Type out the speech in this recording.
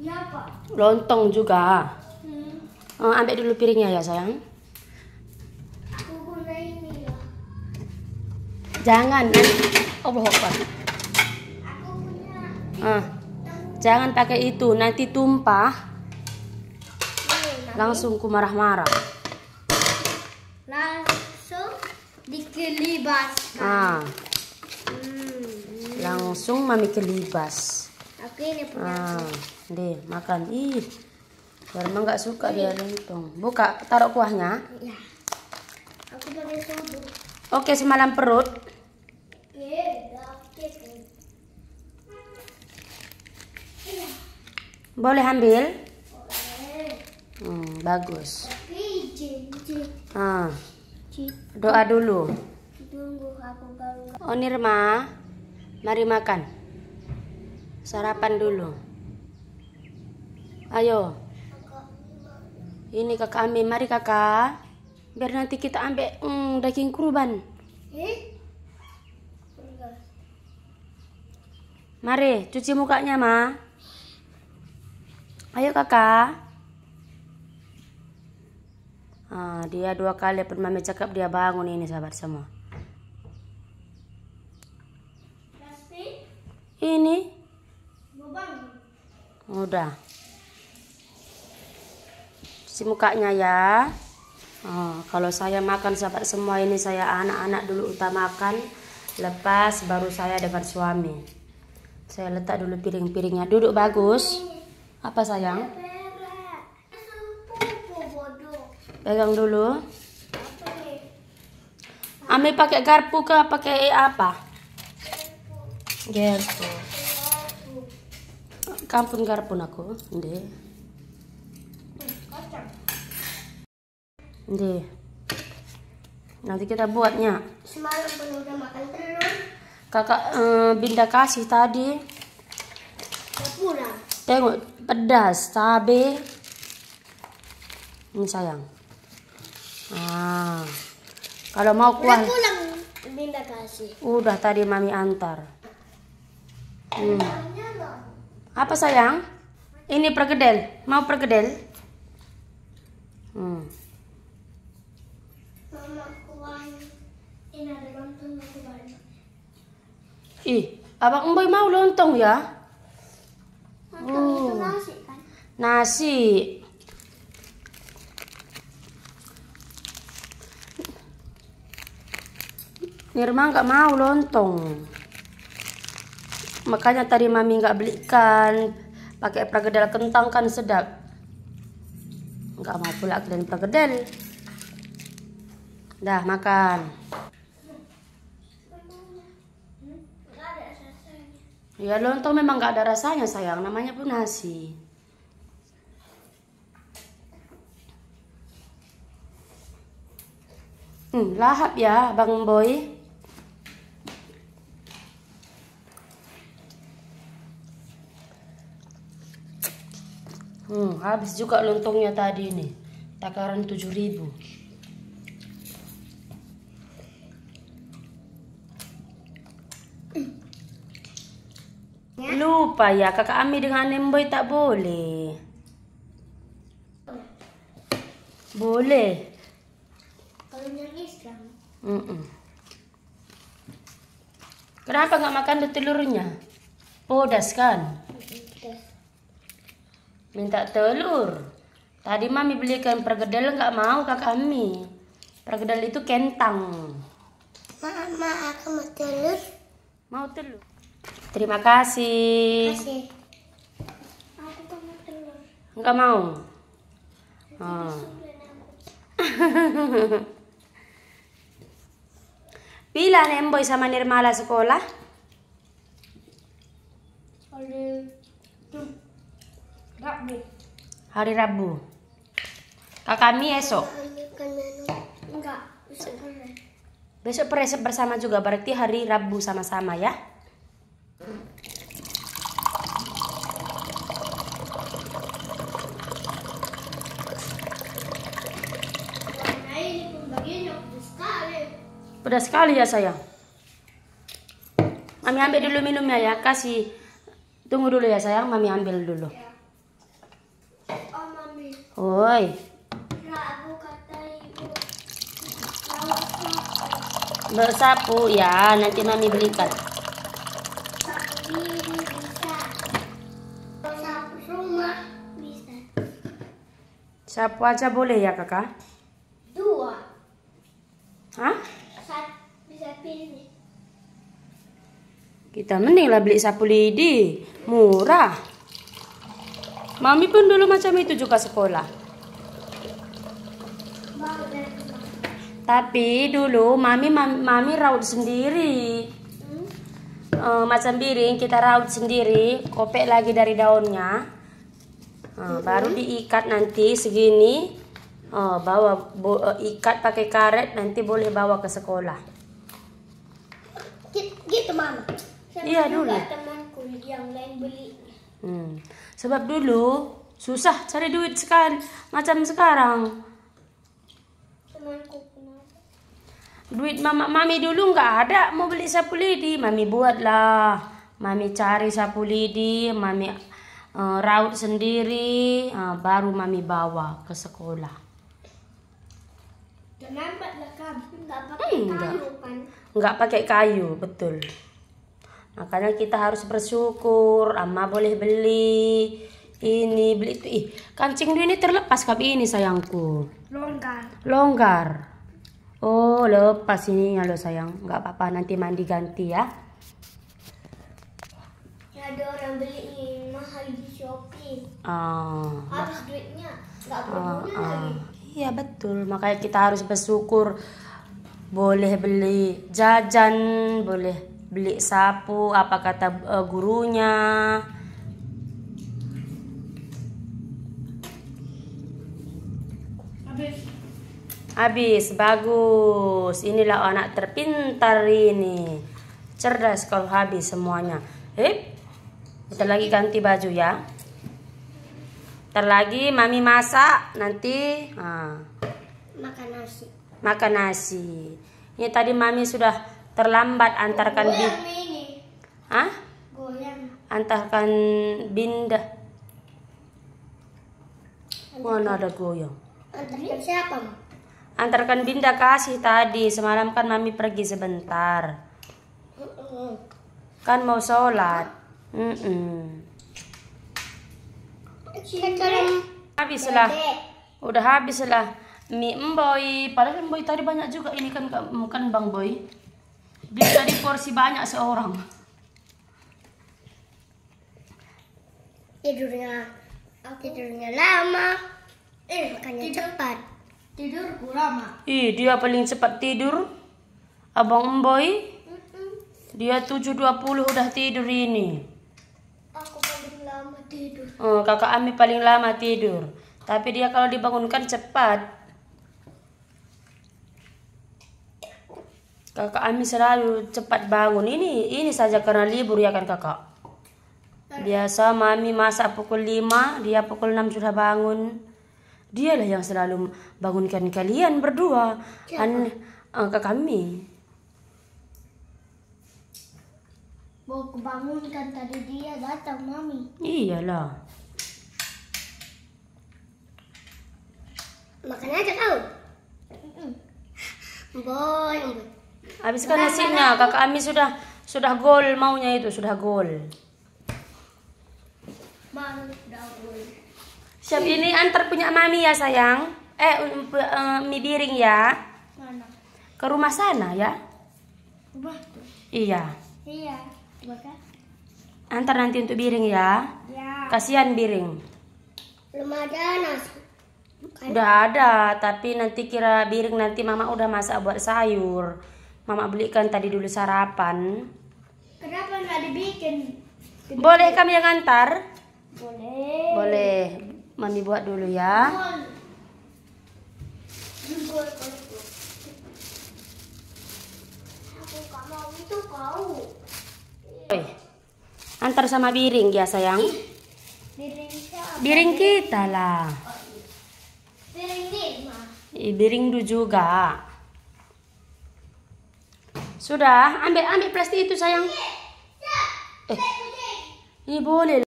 Iya, Pak. Lontong juga. Hmm. Oh, ambil dulu piringnya ya sayang. Kukunya ini ya. Jangan. Allah Akbar. Aku punya. Ah. jangan pakai itu, nanti tumpah. Iya, Langsung ku marah-marah. Langsung dikelibas. Ah. Hmm, hmm. Langsung mami kelibas. Aku ini punya. Ah deh makan ih Karena nggak suka dia lontong buka taruh kuahnya iya. oke semalam perut iya, iya. boleh ambil hmm, bagus ah. doa dulu Oh Nirma, mari makan. Sarapan dulu. Ayo. Ini kakak ambil, mari kakak. Biar nanti kita ambil mm, daging kurban. Eh? Mari, cuci mukanya, Ma. Ayo kakak. Ah, dia dua kali pun mami cakap dia bangun ini sahabat semua. Ini. Udah mukanya ya oh, kalau saya makan sahabat semua ini saya anak-anak dulu utamakan lepas baru saya dengan suami saya letak dulu piring-piringnya duduk bagus apa sayang pegang dulu Ami pakai garpu ke pakai apa? Garpu. kampung garpu aku. deh Di. Nanti kita buatnya. Semalam belum udah makan telur. Kakak eh, Binda kasih tadi. Kurang. Tengok pedas cabe. Ini sayang. Ah. Kalau mau kuah. pulang Binda kasih. Udah tadi mami antar. Hmm. Apa sayang? Ini perkedel. Mau perkedel? Hmm. Ih, abang Emboy mau lontong ya? oh. nasi kan? Nasi. Nirma nggak mau lontong. Makanya tadi mami nggak belikan pakai pergedel kentang kan sedap. Nggak mau pula dan pergedel. Dah makan. Ya lontong memang gak ada rasanya sayang, namanya pun nasi. Hmm, lahap ya Bang Boy. Hmm, habis juga lontongnya tadi nih. Takaran 7000. ya kakak Ami dengan Nemboy tak boleh. Boleh. Kalau yang Islam. Mm -mm. Kenapa nggak makan telurnya? Pedas kan? Minta telur. Tadi mami belikan pergedel nggak mau kakak Ami. Pergedel itu kentang. Mama, aku mau telur. Mau telur. Terima kasih. kasih. Aku mau telur. Enggak mau. Oh. Bila nemboy sama Nirmala sekolah? Hari Rabu. Hari Rabu. Kakami esok. Enggak, besok. Besok bersama juga berarti hari Rabu sama-sama ya? Pedas sekali ya sayang. Mami ambil dulu minumnya ya. Kasih. Tunggu dulu ya sayang. Mami ambil dulu. Ya. Oh mami. Oi. Ya, Bersapu ya. Nanti mami belikan. Sapu aja boleh ya kakak? Kita mendinglah beli sapu lidi, murah. Mami pun dulu macam itu juga sekolah. Tapi dulu mami mami, mami raut sendiri. Hmm? E, macam biring kita raut sendiri, kopek lagi dari daunnya. E, hmm. baru diikat nanti segini. Oh, bawa bo, ikat pakai karet nanti boleh bawa ke sekolah gitu mama sama iya dulu temanku yang lain beli hmm. sebab dulu susah cari duit sekarang macam sekarang temanku kenapa duit mama mami dulu nggak ada mau beli sapu lidi mami buatlah mami cari sapu lidi mami uh, raut sendiri uh, baru mami bawa ke sekolah Enggak. pakai Enggak. Kan? Nggak pakai kayu, betul. Makanya kita harus bersyukur, ama boleh beli ini beli itu. Ih, kancing ini terlepas kap ini sayangku. Longgar. Longgar. Oh, lepas ini ya lo sayang. Nggak apa-apa nanti mandi ganti ya. ya ada orang beli ini mahal di Shopee. Ah. Habis duitnya nggak ah, berguna ah, ah. lagi. Iya betul, makanya kita harus bersyukur boleh beli jajan, boleh beli sapu, apa kata uh, gurunya. Habis. Habis, bagus. Inilah anak terpintar ini. Cerdas kalau habis semuanya. Eh, kita lagi ganti baju ya. Ntar lagi mami masak nanti nah. makan nasi. Makan nasi. Ini tadi mami sudah terlambat antarkan Goyang Hah? Goyang. Antarkan Binda. Mana ada goyang? Antarkan siapa, Antarkan Binda kasih tadi. Semalam kan Mami pergi sebentar. Kan mau sholat. Mm -mm habislah udah habislah mie emboy padahal emboy tadi banyak juga ini kan bukan bang boy bisa di porsi banyak seorang tidurnya oh, tidurnya lama eh makanya tidur, cepat tidur lama ih dia paling cepat tidur abang emboy dia 7.20 udah tidur ini tidur. Oh, kakak Ami paling lama tidur. Tapi dia kalau dibangunkan cepat. Kakak Ami selalu cepat bangun. Ini ini saja karena libur ya kan kakak. Iya. Biasa mami masak pukul 5, dia pukul 6 sudah bangun. Dialah yang selalu bangunkan kalian berdua. An, eh, kakak Ami. mau kebangunkan tadi dia datang mami iyalah makan aja kau boy habiskan nasinya kakak Ami sudah sudah gol maunya itu sudah gol siap ini antar punya mami ya sayang eh, um, eh mi biring ya ke rumah sana ya iya iya Antar nanti untuk Biring ya. Ya. Kasihan Biring. Belum ada nasi. Udah ada, tapi nanti kira Biring nanti Mama udah masak buat sayur. Mama belikan tadi dulu sarapan. Kenapa nggak dibikin? Boleh kami yang antar? Boleh. Boleh. Mami buat dulu ya. Aku mau itu kau diantar sama Biring ya sayang? Biring, kita lah. Biring Biring Du juga. Sudah, ambil ambil plastik itu sayang. Iya, iya. Eh, ini boleh.